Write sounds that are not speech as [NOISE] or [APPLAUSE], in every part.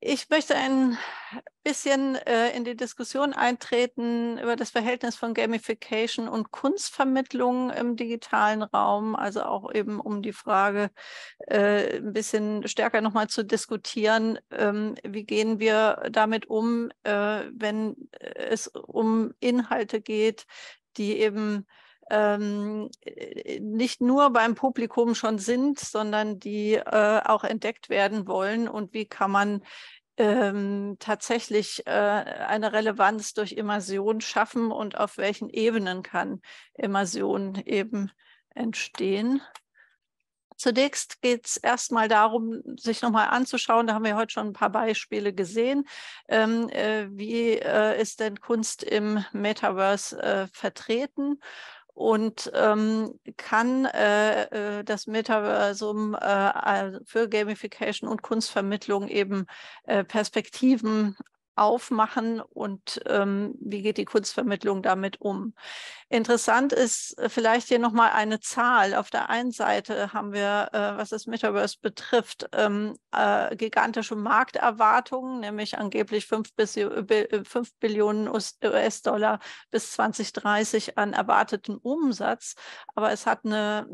ich möchte ein bisschen äh, in die Diskussion eintreten über das Verhältnis von Gamification und Kunstvermittlung im digitalen Raum, also auch eben um die Frage äh, ein bisschen stärker nochmal zu diskutieren, ähm, wie gehen wir damit um, äh, wenn es um Inhalte geht, die eben ähm, äh, nicht nur beim Publikum schon sind, sondern die äh, auch entdeckt werden wollen und wie kann man ähm, tatsächlich äh, eine Relevanz durch Immersion schaffen und auf welchen Ebenen kann Immersion eben entstehen. Zunächst geht es erstmal darum, sich nochmal anzuschauen, da haben wir heute schon ein paar Beispiele gesehen, ähm, äh, wie äh, ist denn Kunst im Metaverse äh, vertreten und ähm, kann äh, äh das Metaversum äh, also für Gamification und Kunstvermittlung eben äh, Perspektiven aufmachen und ähm, wie geht die Kunstvermittlung damit um. Interessant ist äh, vielleicht hier nochmal eine Zahl. Auf der einen Seite haben wir, äh, was das Metaverse betrifft, ähm, äh, gigantische Markterwartungen, nämlich angeblich 5, bis, 5 Billionen US-Dollar bis 2030 an erwarteten Umsatz. Aber es hat eine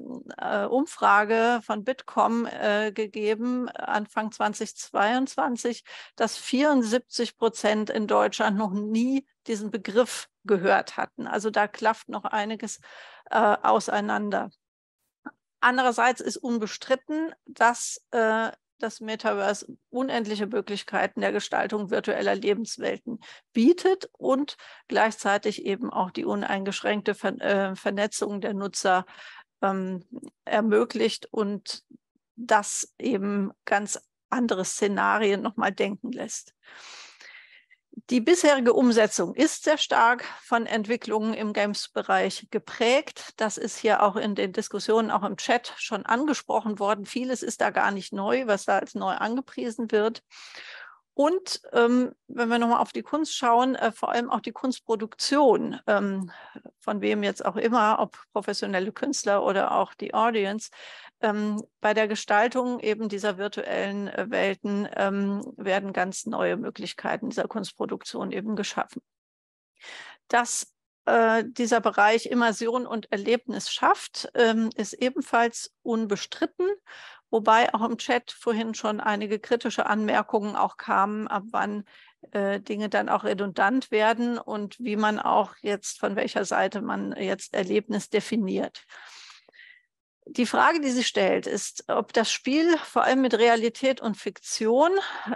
Umfrage von Bitkom gegeben, Anfang 2022, dass 74 Prozent in Deutschland noch nie diesen Begriff gehört hatten. Also da klafft noch einiges äh, auseinander. Andererseits ist unbestritten, dass äh, das Metaverse unendliche Möglichkeiten der Gestaltung virtueller Lebenswelten bietet und gleichzeitig eben auch die uneingeschränkte Ver äh, Vernetzung der Nutzer ähm, ermöglicht und das eben ganz andere Szenarien nochmal denken lässt. Die bisherige Umsetzung ist sehr stark von Entwicklungen im Games-Bereich geprägt. Das ist hier auch in den Diskussionen, auch im Chat schon angesprochen worden. Vieles ist da gar nicht neu, was da als neu angepriesen wird. Und ähm, wenn wir nochmal auf die Kunst schauen, äh, vor allem auch die Kunstproduktion, ähm, von wem jetzt auch immer, ob professionelle Künstler oder auch die Audience, ähm, bei der Gestaltung eben dieser virtuellen äh, Welten ähm, werden ganz neue Möglichkeiten dieser Kunstproduktion eben geschaffen. Das äh, dieser Bereich Immersion und Erlebnis schafft, ähm, ist ebenfalls unbestritten. Wobei auch im Chat vorhin schon einige kritische Anmerkungen auch kamen, ab wann äh, Dinge dann auch redundant werden und wie man auch jetzt, von welcher Seite man jetzt Erlebnis definiert. Die Frage, die sie stellt, ist, ob das Spiel vor allem mit Realität und Fiktion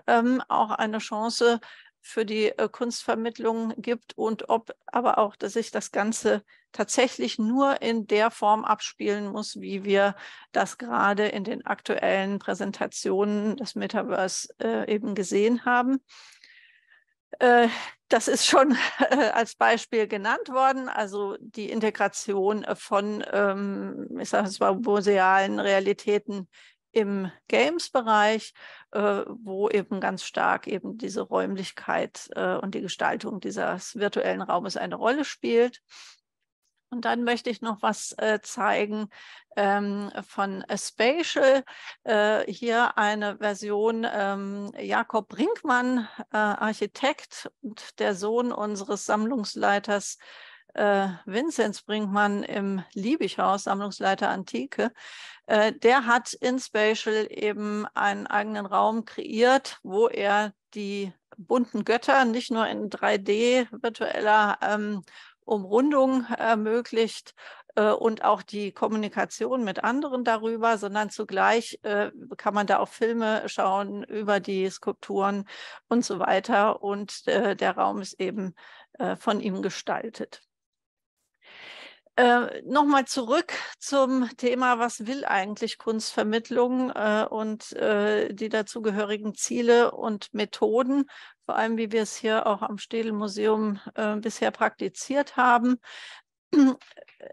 ähm, auch eine Chance für die äh, Kunstvermittlung gibt und ob aber auch, dass sich das Ganze tatsächlich nur in der Form abspielen muss, wie wir das gerade in den aktuellen Präsentationen des Metaverse äh, eben gesehen haben. Äh, das ist schon [LAUGHS] als Beispiel genannt worden, also die Integration von, ähm, ich sage es mal, musealen Realitäten im Games-Bereich, äh, wo eben ganz stark eben diese Räumlichkeit äh, und die Gestaltung dieses virtuellen Raumes eine Rolle spielt. Und dann möchte ich noch was äh, zeigen ähm, von A Spatial. Äh, hier eine Version ähm, Jakob Brinkmann, äh, Architekt und der Sohn unseres Sammlungsleiters äh, Vinzenz Brinkmann im Liebighaus, Sammlungsleiter Antike, äh, der hat in Spatial eben einen eigenen Raum kreiert, wo er die bunten Götter nicht nur in 3D virtueller ähm, Umrundung ermöglicht, äh, und auch die Kommunikation mit anderen darüber, sondern zugleich äh, kann man da auch Filme schauen über die Skulpturen und so weiter. Und äh, der Raum ist eben äh, von ihm gestaltet. Äh, Nochmal zurück zum Thema, was will eigentlich Kunstvermittlung äh, und äh, die dazugehörigen Ziele und Methoden, vor allem wie wir es hier auch am Städelmuseum äh, bisher praktiziert haben.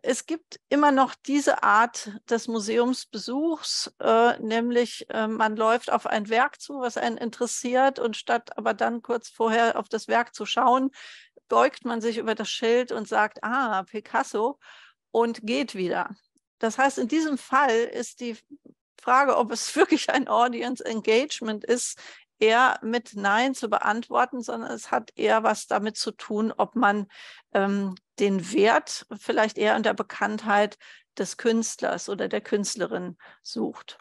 Es gibt immer noch diese Art des Museumsbesuchs, äh, nämlich äh, man läuft auf ein Werk zu, was einen interessiert und statt aber dann kurz vorher auf das Werk zu schauen, beugt man sich über das Schild und sagt, ah, Picasso und geht wieder. Das heißt, in diesem Fall ist die Frage, ob es [LAUGHS] wirklich ein Audience Engagement ist, eher mit Nein zu beantworten, sondern es hat eher was damit zu tun, ob man ähm, den Wert vielleicht eher in der Bekanntheit des Künstlers oder der Künstlerin sucht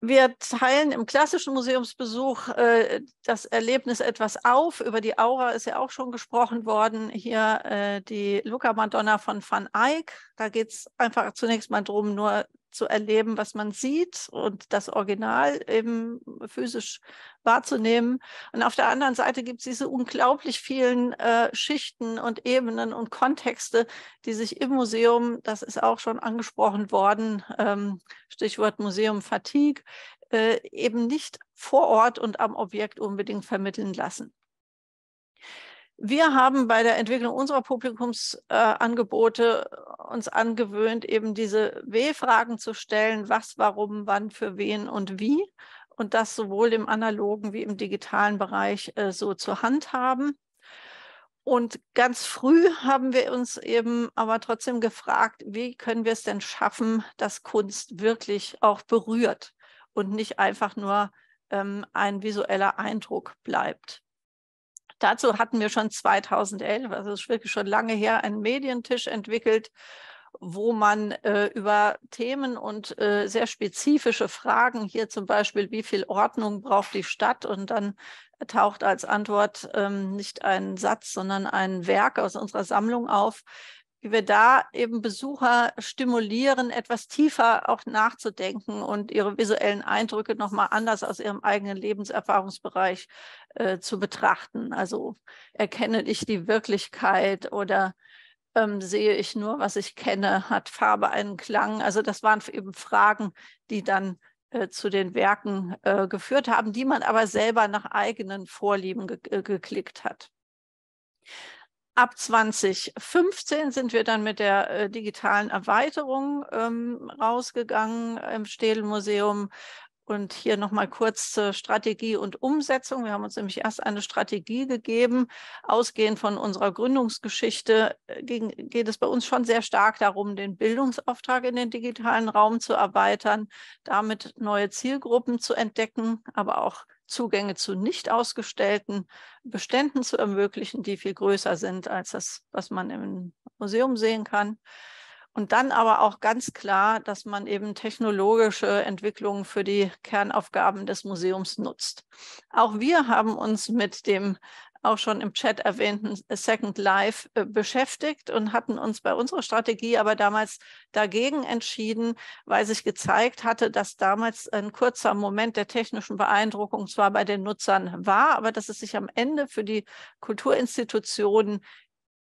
wir teilen im klassischen Museumsbesuch äh, das Erlebnis etwas auf. Über die Aura ist ja auch schon gesprochen worden. Hier äh, die Luca Madonna von Van Eyck. Da geht es einfach zunächst mal drum, nur zu erleben, was man sieht und das Original eben physisch wahrzunehmen. Und auf der anderen Seite gibt es diese unglaublich vielen äh, Schichten und Ebenen und Kontexte, die sich im Museum, das ist auch schon angesprochen worden, ähm, Stichwort Museum Fatigue, äh, eben nicht vor Ort und am Objekt unbedingt vermitteln lassen. Wir haben bei der Entwicklung unserer Publikumsangebote äh, äh, uns angewöhnt, eben diese W-Fragen zu stellen, was, warum, wann, für wen und wie. Und das sowohl im analogen wie im digitalen Bereich äh, so zur Hand haben. Und ganz früh haben wir uns eben aber trotzdem gefragt, wie können wir es denn schaffen, dass Kunst wirklich auch berührt und nicht einfach nur ähm, ein visueller Eindruck bleibt. Dazu hatten wir schon 2011, also es ist wirklich schon lange her, einen Medientisch entwickelt, wo man äh, über Themen und äh, sehr spezifische Fragen, hier zum Beispiel, wie viel Ordnung braucht die Stadt? Und dann taucht als Antwort ähm, nicht ein Satz, sondern ein Werk aus unserer Sammlung auf, wie wir da eben Besucher stimulieren, etwas tiefer auch nachzudenken und ihre visuellen Eindrücke nochmal anders aus ihrem eigenen Lebenserfahrungsbereich äh, zu betrachten. Also erkenne ich die Wirklichkeit oder ähm, sehe ich nur, was ich kenne, hat Farbe einen Klang. Also das waren eben Fragen, die dann äh, zu den Werken äh, geführt haben, die man aber selber nach eigenen Vorlieben ge äh, geklickt hat. Ab 2015 sind wir dann mit der äh, digitalen Erweiterung ähm, rausgegangen im Städelmuseum. Und hier nochmal kurz zur Strategie und Umsetzung. Wir haben uns nämlich erst eine Strategie gegeben. Ausgehend von unserer Gründungsgeschichte äh, ging, geht es bei uns schon sehr stark darum, den Bildungsauftrag in den digitalen Raum zu erweitern, damit neue Zielgruppen zu entdecken, aber auch Zugänge zu nicht ausgestellten Beständen zu ermöglichen, die viel größer sind als das, was man im Museum sehen kann. Und dann aber auch ganz klar, dass man eben technologische Entwicklungen für die Kernaufgaben des Museums nutzt. Auch wir haben uns mit dem auch schon im Chat erwähnten äh, Second Life äh, beschäftigt und hatten uns bei unserer Strategie aber damals dagegen entschieden, weil sich gezeigt hatte, dass damals ein kurzer Moment der technischen Beeindruckung zwar bei den Nutzern war, aber dass es sich am Ende für die Kulturinstitutionen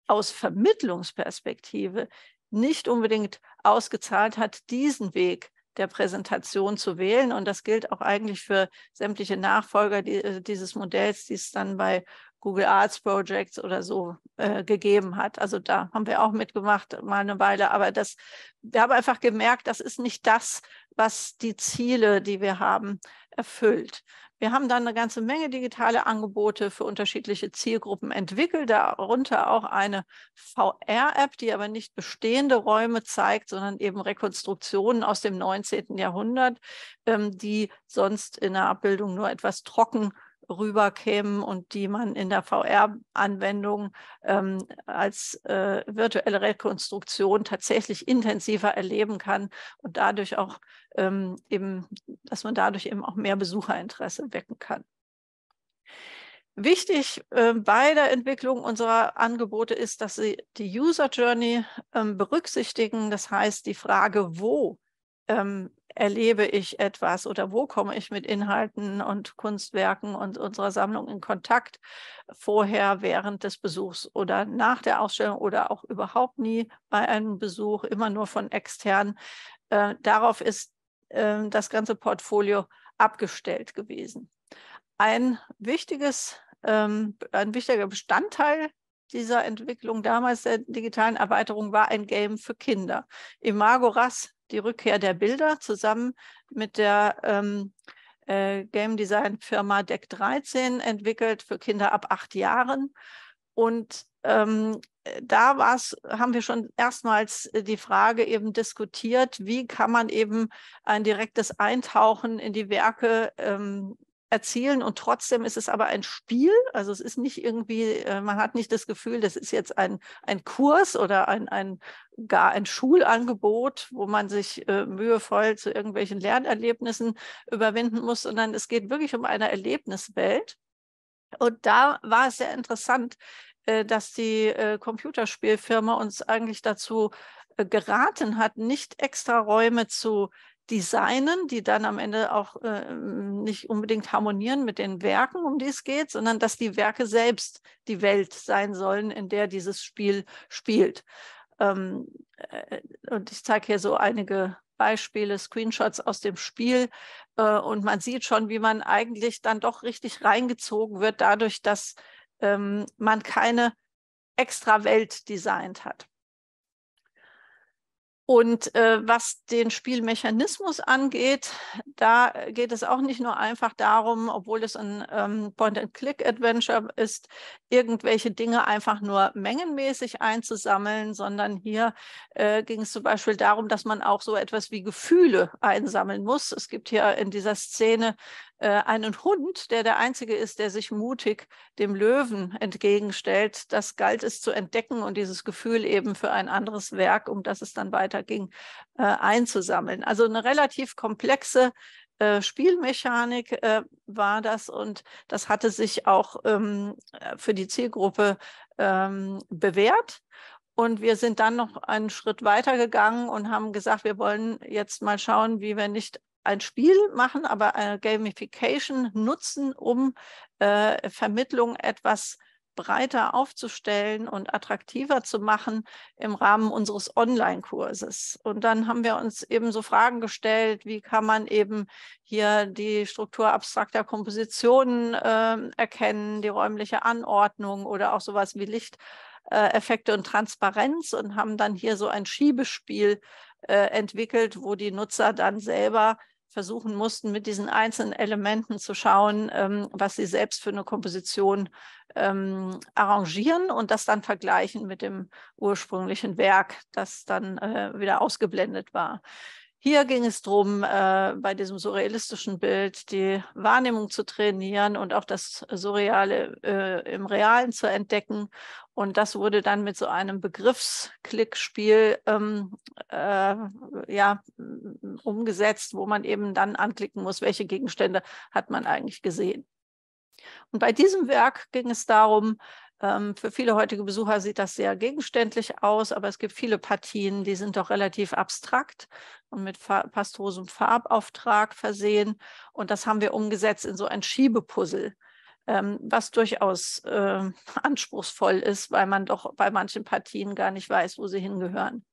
aus Vermittlungsperspektive nicht unbedingt ausgezahlt hat, diesen Weg der Präsentation zu wählen. Und das gilt auch eigentlich für sämtliche Nachfolger äh, dieses Modells, die es dann bei Google Arts Projects oder so äh, gegeben hat. Also da haben wir auch mitgemacht mal eine Weile. Aber das, wir haben einfach gemerkt, das ist nicht das, was die Ziele, die wir haben, erfüllt. Wir haben dann eine ganze Menge digitale Angebote für unterschiedliche Zielgruppen entwickelt, darunter auch eine VR-App, die aber nicht bestehende Räume zeigt, sondern eben Rekonstruktionen aus dem 19. Jahrhundert, ähm, die sonst in der Abbildung nur etwas trocken rüberkämen und die man in der VR-Anwendung ähm, als äh, virtuelle Rekonstruktion tatsächlich intensiver erleben kann und dadurch auch ähm, eben, dass man dadurch eben auch mehr Besucherinteresse wecken kann. Wichtig äh, bei der Entwicklung unserer Angebote ist, dass sie die User Journey ähm, berücksichtigen, das heißt die Frage, wo ähm, erlebe ich etwas oder wo komme ich mit Inhalten und Kunstwerken und unserer Sammlung in Kontakt vorher, während des Besuchs oder nach der Ausstellung oder auch überhaupt nie bei einem Besuch, immer nur von extern. Äh, darauf ist äh, das ganze Portfolio abgestellt gewesen. Ein wichtiges ähm, ein wichtiger Bestandteil dieser Entwicklung damals der digitalen Erweiterung war ein Game für Kinder. Imago Ras die Rückkehr der Bilder zusammen mit der ähm, äh, Game Design Firma Deck 13 entwickelt für Kinder ab acht Jahren. Und ähm, da war's, haben wir schon erstmals äh, die Frage eben diskutiert, wie kann man eben ein direktes Eintauchen in die Werke ähm, erzielen und trotzdem ist es aber ein Spiel. Also es ist nicht irgendwie, äh, man hat nicht das Gefühl, das ist jetzt ein, ein Kurs oder ein, ein gar ein Schulangebot, wo man sich äh, mühevoll zu irgendwelchen Lernerlebnissen überwinden muss, sondern es geht wirklich um eine Erlebniswelt. Und da war es sehr interessant, äh, dass die äh, Computerspielfirma uns eigentlich dazu äh, geraten hat, nicht extra Räume zu designen, die dann am Ende auch äh, nicht unbedingt harmonieren mit den Werken, um die es geht, sondern dass die Werke selbst die Welt sein sollen, in der dieses Spiel spielt. Ähm, äh, und ich zeige hier so einige Beispiele, Screenshots aus dem Spiel. Äh, und man sieht schon, wie man eigentlich dann doch richtig reingezogen wird, dadurch, dass ähm, man keine extra Welt designt hat. Und äh, was den Spielmechanismus angeht, da äh, geht es auch nicht nur einfach darum, obwohl es ein ähm, Point-and-Click-Adventure ist, irgendwelche Dinge einfach nur mengenmäßig einzusammeln, sondern hier äh, ging es zum Beispiel darum, dass man auch so etwas wie Gefühle einsammeln muss. Es gibt hier in dieser Szene äh, einen Hund, der der einzige ist, der sich mutig dem Löwen entgegenstellt. Das galt es zu entdecken und dieses Gefühl eben für ein anderes Werk, um das es dann weiterging, äh, einzusammeln. Also eine relativ komplexe äh, Spielmechanik war das und das hatte sich auch ähm, für die Zielgruppe ähm, bewährt. Und wir sind dann noch einen Schritt weiter gegangen und haben gesagt, wir wollen jetzt mal schauen, wie wir nicht ein Spiel machen, aber eine Gamification nutzen, um äh, Vermittlung etwas breiter aufzustellen und attraktiver zu machen im Rahmen unseres Online-Kurses. Und dann haben wir uns eben so Fragen gestellt, wie kann man eben hier die Struktur abstrakter Kompositionen äh, erkennen, die räumliche Anordnung oder auch sowas wie Lichteffekte äh, und Transparenz und haben dann hier so ein Schiebespiel äh, entwickelt, wo die Nutzer dann selber versuchen mussten, mit diesen einzelnen Elementen zu schauen, ähm, was sie selbst für eine Komposition ähm, arrangieren und das dann vergleichen mit dem ursprünglichen Werk, das dann äh, wieder ausgeblendet war. Hier ging es darum, äh, bei diesem surrealistischen Bild die Wahrnehmung zu trainieren und auch das Surreale äh, im Realen zu entdecken. Und das wurde dann mit so einem Begriffsklickspiel ähm, äh, ja, umgesetzt, wo man eben dann anklicken muss, welche Gegenstände hat man eigentlich gesehen. Und bei diesem Werk ging es darum, ähm, für viele heutige Besucher sieht das sehr gegenständlich aus, aber es gibt viele Partien, die sind doch relativ abstrakt und mit pastosem Farbauftrag versehen. Und das haben wir umgesetzt in so ein Schiebepuzzle, ähm, was durchaus äh, [LAUGHS] anspruchsvoll ist, weil man doch bei manchen Partien gar nicht weiß, wo sie hingehören.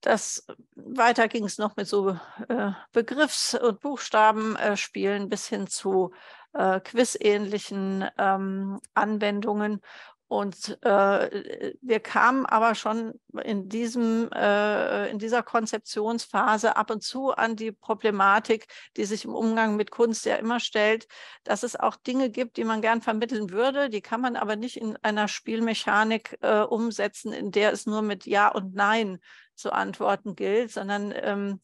Das, weiter ging es noch mit so äh, Begriffs- und Buchstabenspielen äh, bis hin zu äh, Quiz-ähnlichen ähm, Anwendungen. Und äh, wir kamen aber schon in, diesem, äh, in dieser Konzeptionsphase ab und zu an die Problematik, die sich im Umgang mit Kunst ja immer stellt, dass es auch Dinge gibt, die man gern vermitteln würde, die kann man aber nicht in einer Spielmechanik äh, umsetzen, in der es nur mit Ja und Nein zu antworten gilt, sondern ähm,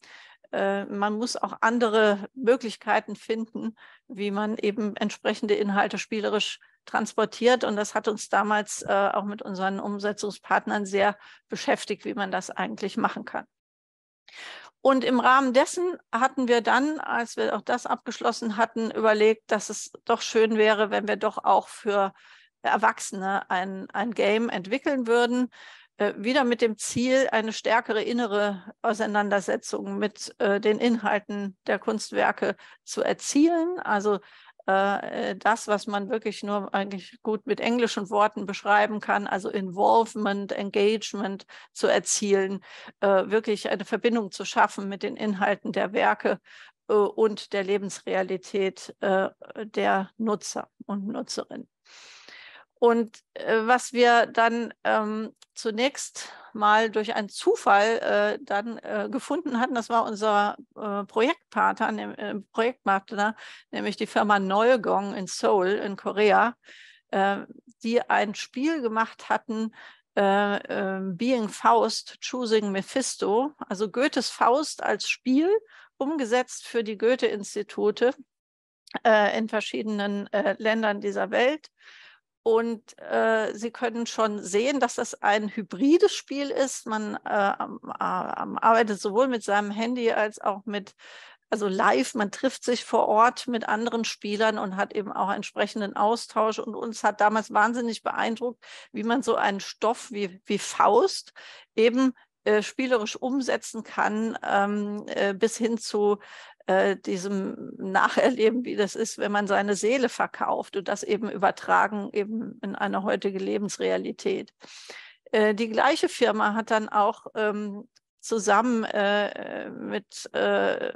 äh, man muss auch andere Möglichkeiten finden, wie man eben entsprechende Inhalte spielerisch transportiert. Und das hat uns damals äh, auch mit unseren Umsetzungspartnern sehr beschäftigt, wie man das eigentlich machen kann. Und im Rahmen dessen hatten wir dann, als wir auch das abgeschlossen hatten, überlegt, dass es doch schön wäre, wenn wir doch auch für Erwachsene ein, ein Game entwickeln würden. Äh, wieder mit dem Ziel, eine stärkere innere Auseinandersetzung mit äh, den Inhalten der Kunstwerke zu erzielen. Also äh, äh, das, was man wirklich nur eigentlich gut mit englischen Worten beschreiben kann, also Involvement, Engagement zu erzielen, äh, wirklich eine Verbindung zu schaffen mit den Inhalten der Werke äh, und der Lebensrealität der Nutzer und Nutzerinnen. Und äh, was wir dann ähm, zunächst mal durch einen Zufall äh, dann äh, gefunden hatten, das war unser äh, Projektpartner, ne, äh, Projektpartner, nämlich die Firma Neugong in Seoul in Korea, äh, die ein Spiel gemacht hatten, ähm, Being Faust, Choosing Mephisto, also Goethes Faust als Spiel, umgesetzt für die Goethe-Institute in verschiedenen Ländern dieser Welt. Und äh, Sie können schon sehen, dass das ein hybrides Spiel ist. Man äh, äh arbeitet sowohl mit seinem Handy als auch mit, also live, man trifft sich vor Ort mit anderen Spielern und hat eben auch entsprechenden Austausch. Und uns hat damals wahnsinnig beeindruckt, wie man so einen Stoff wie, wie Faust eben äh, spielerisch umsetzen kann, ähm, äh, bis hin zu äh, diesem Nacherleben, wie das ist, wenn man seine Seele verkauft und das eben übertragen eben in eine heutige Lebensrealität. Äh, die gleiche Firma hat dann auch ähm, zusammen äh, äh mit äh,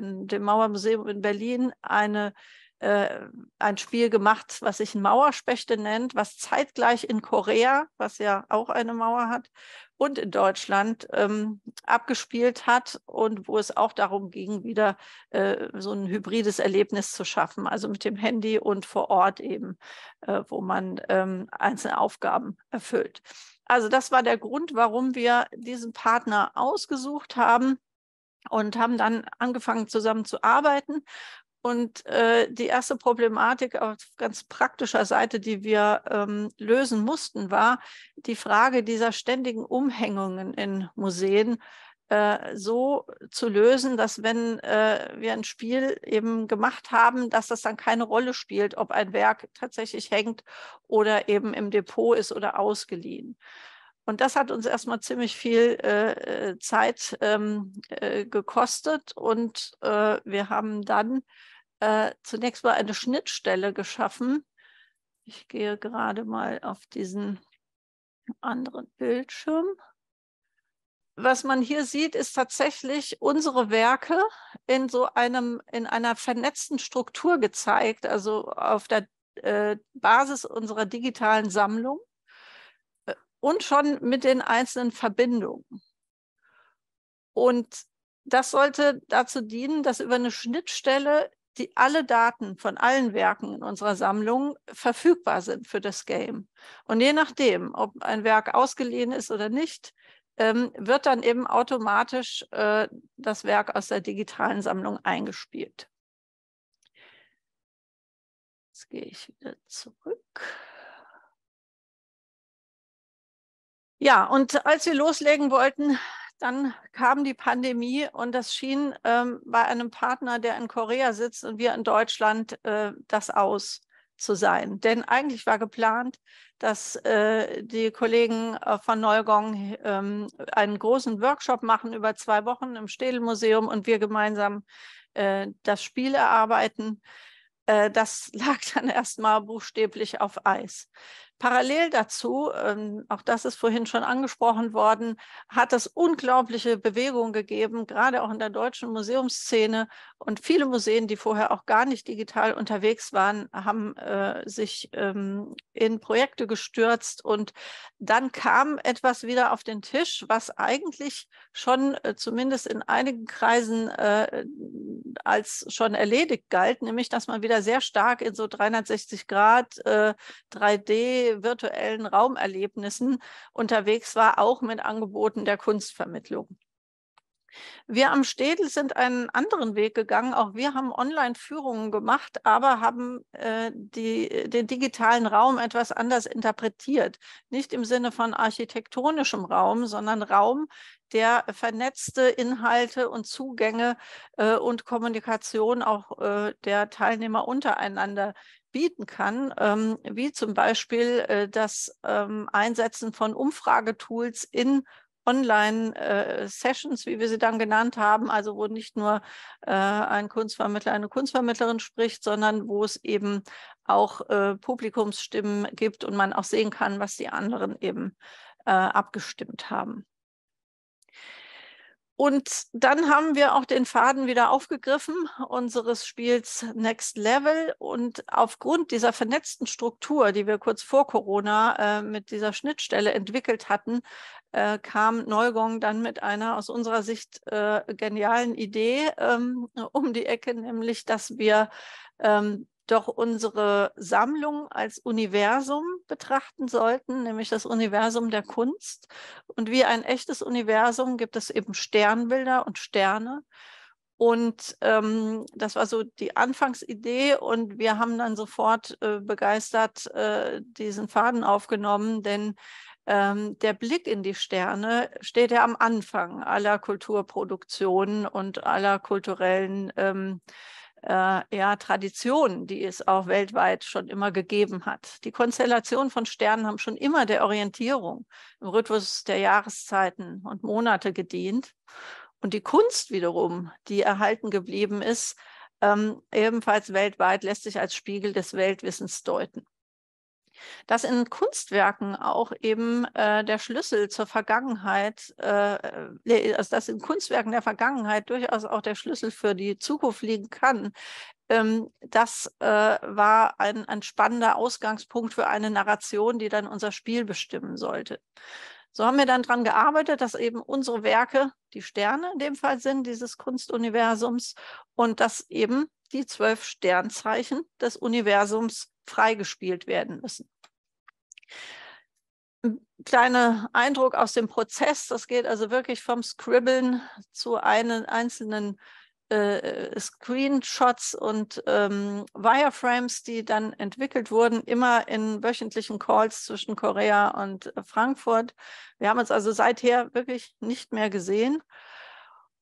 dem Mauermuseum in Berlin eine äh, ein Spiel gemacht, was sich Mauerspechte nennt, was zeitgleich in Korea, was ja auch eine Mauer hat, und in Deutschland ähm, abgespielt hat und wo es auch darum ging, wieder äh, so ein hybrides Erlebnis zu schaffen, also mit dem Handy und vor Ort eben, äh, wo man ähm, einzelne Aufgaben erfüllt. Also das war der Grund, warum wir diesen Partner ausgesucht haben und haben dann angefangen zusammen zu arbeiten und äh, die erste Problematik auf ganz praktischer Seite, die wir ähm, lösen mussten, war die Frage dieser ständigen Umhängungen in Museen äh, so zu lösen, dass wenn äh, wir ein Spiel eben gemacht haben, dass das dann keine Rolle spielt, ob ein Werk tatsächlich hängt oder eben im Depot ist oder ausgeliehen. Und das hat uns erstmal ziemlich viel äh, äh Zeit ähm, äh, gekostet. Und äh, wir haben dann äh, zunächst mal eine Schnittstelle geschaffen. Ich gehe gerade mal auf diesen anderen Bildschirm. Was man hier sieht, ist tatsächlich unsere Werke in so einem, in einer vernetzten Struktur gezeigt, also auf der äh, Basis unserer digitalen Sammlung äh, und schon mit den einzelnen Verbindungen. Und das sollte dazu dienen, dass über eine Schnittstelle die alle Daten von allen Werken in unserer Sammlung verfügbar sind für das Game. Und je nachdem, ob ein Werk ausgeliehen ist oder nicht, ähm, wird dann eben automatisch äh, das Werk aus der digitalen Sammlung eingespielt. Jetzt gehe ich wieder zurück. Ja, und als wir loslegen wollten, dann kam die Pandemie und das schien ähm, bei einem Partner, der in Korea sitzt und wir in Deutschland, äh, das aus zu sein. Denn eigentlich war geplant, dass äh, die Kollegen äh, von Neugong ähm, einen großen Workshop machen über zwei Wochen im Städelmuseum und wir gemeinsam äh, das Spiel erarbeiten. Äh, das [LAUGHS] lag dann erstmal buchstäblich auf Eis. Parallel dazu, ähm, auch das ist vorhin schon angesprochen worden, hat es unglaubliche Bewegungen gegeben, gerade auch in der deutschen Museumsszene. Und viele Museen, die vorher auch gar nicht digital unterwegs waren, haben äh, sich ähm, in Projekte gestürzt. Und dann kam etwas wieder auf den Tisch, was eigentlich schon äh, zumindest in einigen Kreisen äh, als schon erledigt galt, nämlich dass man wieder sehr stark in so 360 Grad 3D äh, virtuellen Raumerlebnissen unterwegs war, auch mit Angeboten der Kunstvermittlung. Wir am Städel sind einen anderen Weg gegangen. Auch wir haben Online-Führungen gemacht, aber haben äh, die, äh, den digitalen Raum etwas anders interpretiert. Nicht im Sinne von architektonischem Raum, sondern Raum, der vernetzte Inhalte und Zugänge äh, und Kommunikation auch äh, der Teilnehmer untereinander bieten kann, ähm, wie zum Beispiel äh, das ähm, Einsetzen von Umfragetools in Online-Sessions, äh, wie wir sie dann genannt haben, also wo nicht nur äh, ein Kunstvermittler, eine Kunstvermittlerin spricht, sondern wo es eben auch äh, Publikumsstimmen gibt und man auch sehen kann, was die anderen eben abgestimmt haben. Und dann haben wir auch den Faden wieder aufgegriffen unseres Spiels Next Level. Und aufgrund dieser vernetzten Struktur, die wir kurz vor Corona äh, mit dieser Schnittstelle entwickelt hatten, äh, kam Neugong dann mit einer aus unserer Sicht äh, genialen Idee ähm, um die Ecke, nämlich dass wir ähm, doch unsere Sammlung als Universum betrachten sollten, nämlich das Universum der Kunst. Und wie ein echtes Universum gibt es eben Sternbilder und Sterne. Und ähm, das war so die Anfangsidee und wir haben dann sofort äh, begeistert äh, diesen Faden aufgenommen, denn ähm, der Blick in die Sterne steht ja am Anfang aller Kulturproduktionen und aller kulturellen ähm, äh, ja, Tradition, die es auch weltweit schon immer gegeben hat. Die Konstellationen von Sternen haben schon immer der Orientierung im Rhythmus der Jahreszeiten und Monate gedient. Und die Kunst wiederum, die erhalten geblieben ist, ähm, ebenfalls weltweit, lässt sich als Spiegel des Weltwissens deuten dass in Kunstwerken auch eben äh, der Schlüssel zur Vergangenheit, äh, äh, also dass in Kunstwerken der Vergangenheit durchaus auch der Schlüssel für die Zukunft liegen kann. Ähm, das äh, war ein, ein spannender Ausgangspunkt für eine Narration, die dann unser Spiel bestimmen sollte. So haben wir dann daran gearbeitet, dass eben unsere Werke die Sterne in dem Fall sind, dieses Kunstuniversums, und dass eben die zwölf Sternzeichen des Universums freigespielt werden müssen. kleiner Eindruck aus dem Prozess, das geht also wirklich vom Scribbeln zu einen einzelnen äh, Screenshots und ähm, Wireframes, die dann entwickelt wurden, immer in wöchentlichen Calls zwischen Korea und Frankfurt. Wir haben uns also seither wirklich nicht mehr gesehen.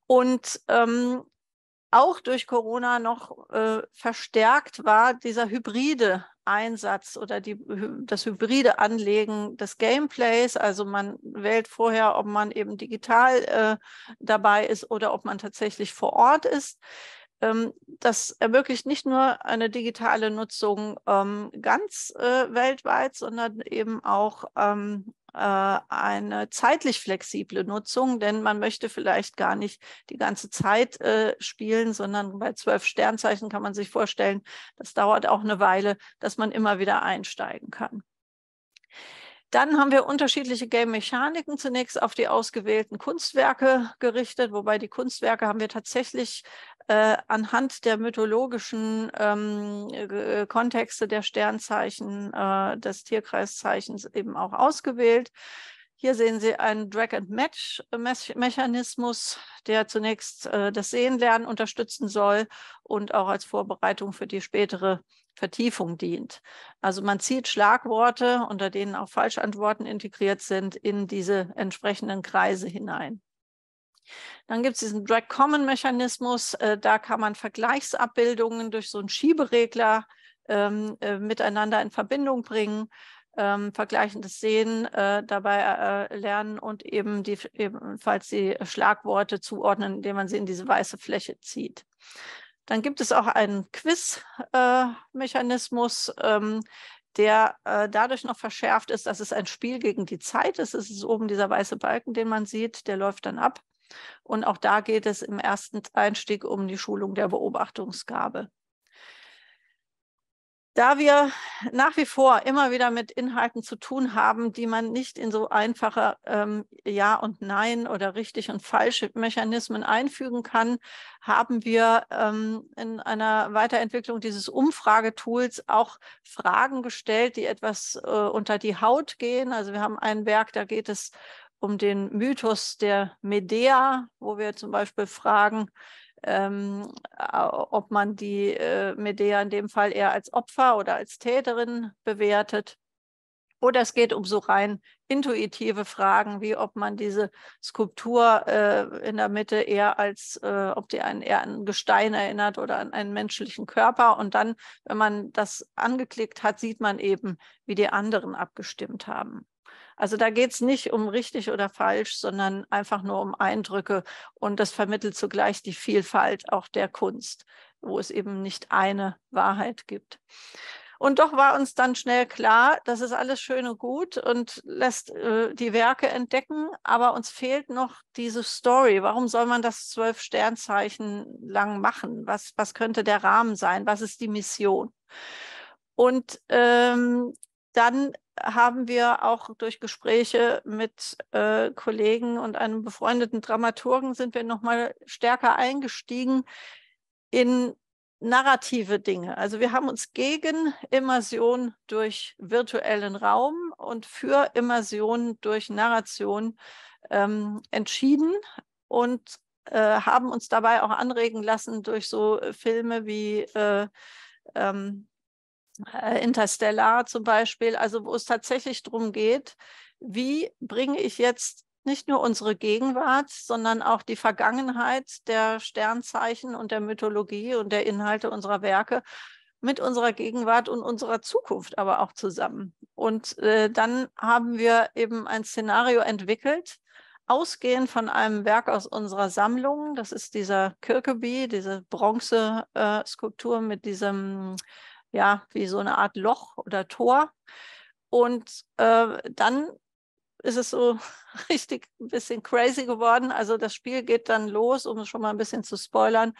Und ähm, auch durch Corona noch äh, verstärkt war dieser hybride Einsatz oder die, das hybride Anlegen des Gameplays. Also man wählt vorher, ob man eben digital äh, dabei ist oder ob man tatsächlich vor Ort ist. Ähm, das ermöglicht nicht nur eine digitale Nutzung ähm, ganz äh, weltweit, sondern eben auch ähm, äh, eine zeitlich flexible Nutzung, denn man möchte vielleicht gar nicht die ganze Zeit äh, spielen, sondern bei zwölf Sternzeichen kann man sich vorstellen, das dauert auch eine Weile, dass man immer wieder einsteigen kann. Dann haben wir unterschiedliche Game-Mechaniken zunächst auf die ausgewählten Kunstwerke gerichtet, wobei die Kunstwerke haben wir tatsächlich äh, anhand der mythologischen ähm, äh, Kontexte der Sternzeichen, äh, des Tierkreiszeichens eben auch ausgewählt. Hier sehen Sie einen Drag-and-Match-Mechanismus, äh, der zunächst äh, das Sehenlernen unterstützen soll und auch als Vorbereitung für die spätere Vertiefung dient. Also man zieht Schlagworte, unter denen auch Falschantworten integriert sind, in diese entsprechenden Kreise hinein. Dann gibt es diesen Drag-Common-Mechanismus. Äh, da kann man Vergleichsabbildungen durch so einen Schieberegler ähm, äh, miteinander in Verbindung bringen. Ähm, vergleichendes Sehen äh, dabei äh, lernen und eben die, ebenfalls die Schlagworte zuordnen, indem man sie in diese weiße Fläche zieht. Dann gibt es auch einen Quiz-Mechanismus, äh, ähm, der äh, dadurch noch verschärft ist, dass es ein Spiel gegen die Zeit ist. Es ist oben dieser weiße Balken, den man sieht, der läuft dann ab. Und auch da geht es im ersten Einstieg um die Schulung der Beobachtungsgabe. Da wir nach wie vor immer wieder mit Inhalten zu tun haben, die man nicht in so einfache ähm, Ja und Nein oder richtig und falsche Mechanismen einfügen kann, haben wir ähm, in einer Weiterentwicklung dieses Umfragetools auch Fragen gestellt, die etwas äh, unter die Haut gehen. Also wir haben ein Werk, da geht es um den Mythos der Medea, wo wir zum Beispiel fragen, ähm, ob man die äh, Medea in dem Fall eher als Opfer oder als Täterin bewertet. Oder es geht um so rein intuitive Fragen, wie ob man diese Skulptur äh, in der Mitte eher als, äh, ob die einen eher an Gestein erinnert oder an einen menschlichen Körper. Und dann, wenn man das angeklickt hat, sieht man eben, wie die anderen abgestimmt haben. Also da geht es nicht um richtig oder falsch, sondern einfach nur um Eindrücke. Und das vermittelt zugleich die Vielfalt auch der Kunst, wo es eben nicht eine Wahrheit gibt. Und doch war uns dann schnell klar, das ist alles schön und gut und lässt äh, die Werke entdecken, aber uns fehlt noch diese Story. Warum soll man das zwölf Sternzeichen lang machen? Was, was könnte der Rahmen sein? Was ist die Mission? Und ähm, dann haben wir auch durch Gespräche mit äh, Kollegen und einem befreundeten Dramaturgen sind wir nochmal stärker eingestiegen in narrative Dinge. Also wir haben uns gegen Immersion durch virtuellen Raum und für Immersion durch Narration ähm, entschieden und äh, haben uns dabei auch anregen lassen durch so äh, Filme wie äh, ähm, äh, Interstellar zum Beispiel, also wo es tatsächlich darum geht, wie bringe ich jetzt nicht nur unsere Gegenwart, sondern auch die Vergangenheit der Sternzeichen und der Mythologie und der Inhalte unserer Werke mit unserer Gegenwart und unserer Zukunft aber auch zusammen. Und äh, dann haben wir eben ein Szenario entwickelt, ausgehend von einem Werk aus unserer Sammlung. Das ist dieser Kirkeby, diese Bronze-Skulptur äh, mit diesem ja, wie so eine Art Loch oder Tor. Und äh, dann ist es so [LAUGHS] richtig ein bisschen crazy geworden. Also das Spiel geht dann los, um es schon mal ein bisschen zu spoilern,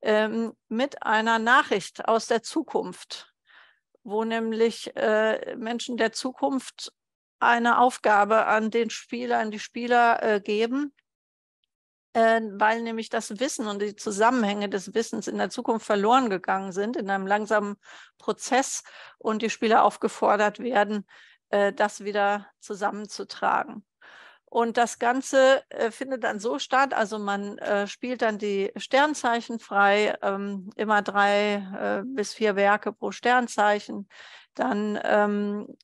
ähm, mit einer Nachricht aus der Zukunft, wo nämlich äh, Menschen der Zukunft eine Aufgabe an den Spieler, an die Spieler äh, geben, äh, weil nämlich das Wissen und die Zusammenhänge des Wissens in der Zukunft verloren gegangen sind in einem langsamen Prozess und die Spieler aufgefordert werden, äh, das wieder zusammenzutragen. Und das Ganze äh, findet dann so statt, also man äh, spielt dann die Sternzeichen frei, ähm, immer drei äh, bis vier Werke pro Sternzeichen. Dann ähm,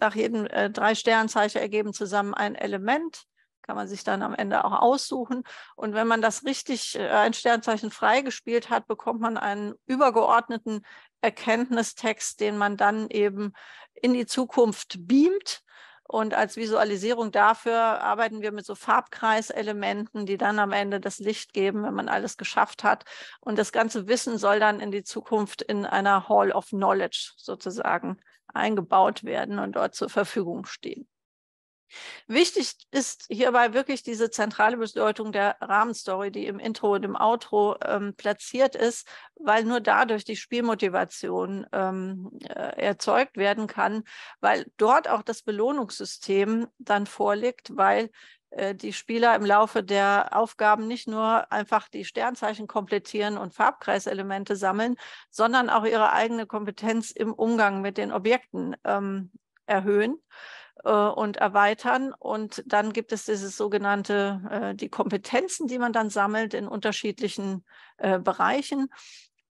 nach jedem äh, drei Sternzeichen ergeben zusammen ein Element kann man sich dann am Ende auch aussuchen. Und wenn man das richtig, äh, ein Sternzeichen freigespielt hat, bekommt man einen übergeordneten Erkenntnistext, den man dann eben in die Zukunft beamt. Und als Visualisierung dafür arbeiten wir mit so Farbkreiselementen, die dann am Ende das Licht geben, wenn man alles geschafft hat. Und das ganze Wissen soll dann in die Zukunft in einer Hall of Knowledge sozusagen eingebaut werden und dort zur Verfügung stehen. Wichtig ist hierbei wirklich diese zentrale Bedeutung der Rahmenstory, die im Intro und im Outro ähm, platziert ist, weil nur dadurch die Spielmotivation ähm, äh, erzeugt werden kann, weil dort auch das Belohnungssystem dann vorliegt, weil äh, die Spieler im Laufe der Aufgaben nicht nur einfach die Sternzeichen komplettieren und Farbkreiselemente sammeln, sondern auch ihre eigene Kompetenz im Umgang mit den Objekten ähm, erhöhen. Äh, und erweitern. Und dann gibt es dieses sogenannte, äh, die Kompetenzen, die man dann sammelt in unterschiedlichen äh, Bereichen.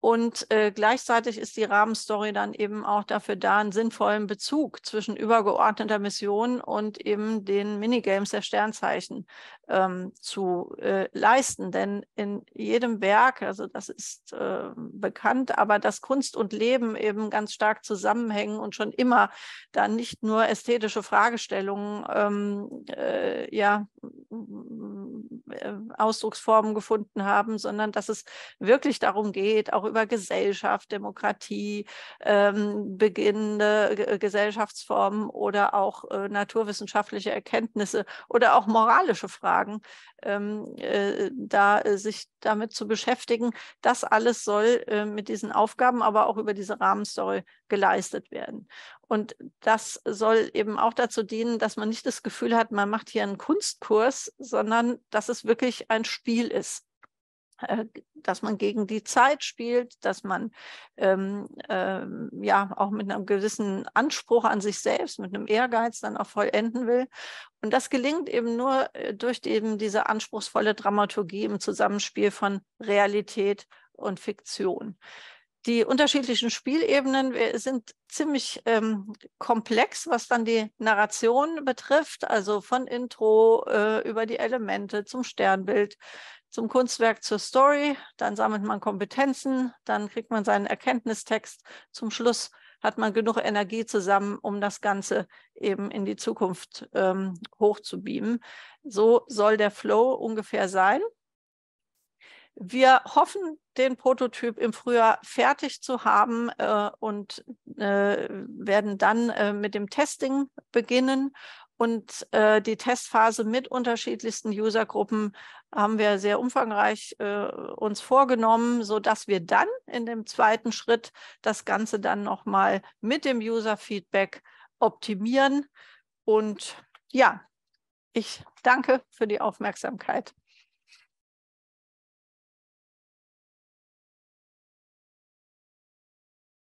Und äh, gleichzeitig ist die Rahmenstory dann eben auch dafür da, einen sinnvollen Bezug zwischen übergeordneter Mission und eben den Minigames der Sternzeichen ähm, zu äh, leisten. Denn in jedem Werk, also das ist äh, bekannt, aber dass Kunst und Leben eben ganz stark zusammenhängen und schon immer dann nicht nur ästhetische Fragestellungen ähm, äh, ja, ähm, Ausdrucksformen gefunden haben, sondern dass es wirklich darum geht, auch über Gesellschaft, Demokratie, ähm, beginnende Gesellschaftsformen oder auch äh, naturwissenschaftliche Erkenntnisse oder auch moralische Fragen, ähm, äh, da äh, sich damit zu beschäftigen. Das alles soll äh, mit diesen Aufgaben, aber auch über diese Rahmenstory geleistet werden. Und das soll eben auch dazu dienen, dass man nicht das Gefühl hat, man macht hier einen Kunstkurs, sondern dass es wirklich ein Spiel ist äh, dass man gegen die Zeit spielt, dass man ähm, ähm, ja auch mit einem gewissen Anspruch an sich selbst, mit einem Ehrgeiz dann auch vollenden will. Und das gelingt eben nur äh, durch eben diese anspruchsvolle Dramaturgie im Zusammenspiel von Realität und Fiktion die unterschiedlichen Spielebenen äh, sind ziemlich ähm, komplex, was dann die Narration betrifft, also von Intro äh, über die Elemente zum Sternbild, zum Kunstwerk, zur Story. Dann sammelt man Kompetenzen, dann kriegt man seinen Erkenntnistext. Zum Schluss hat man genug Energie zusammen, um das Ganze eben in die Zukunft ähm, hochzubeamen. So soll der Flow ungefähr sein. Wir hoffen, den Prototyp im Frühjahr fertig zu haben äh, und äh, werden dann äh, mit dem Testing beginnen. Und äh, die Testphase mit unterschiedlichsten Usergruppen haben wir sehr umfangreich äh, uns vorgenommen, sodass wir dann in dem zweiten Schritt das Ganze dann nochmal mit dem User-Feedback optimieren. Und ja, ich danke für die Aufmerksamkeit.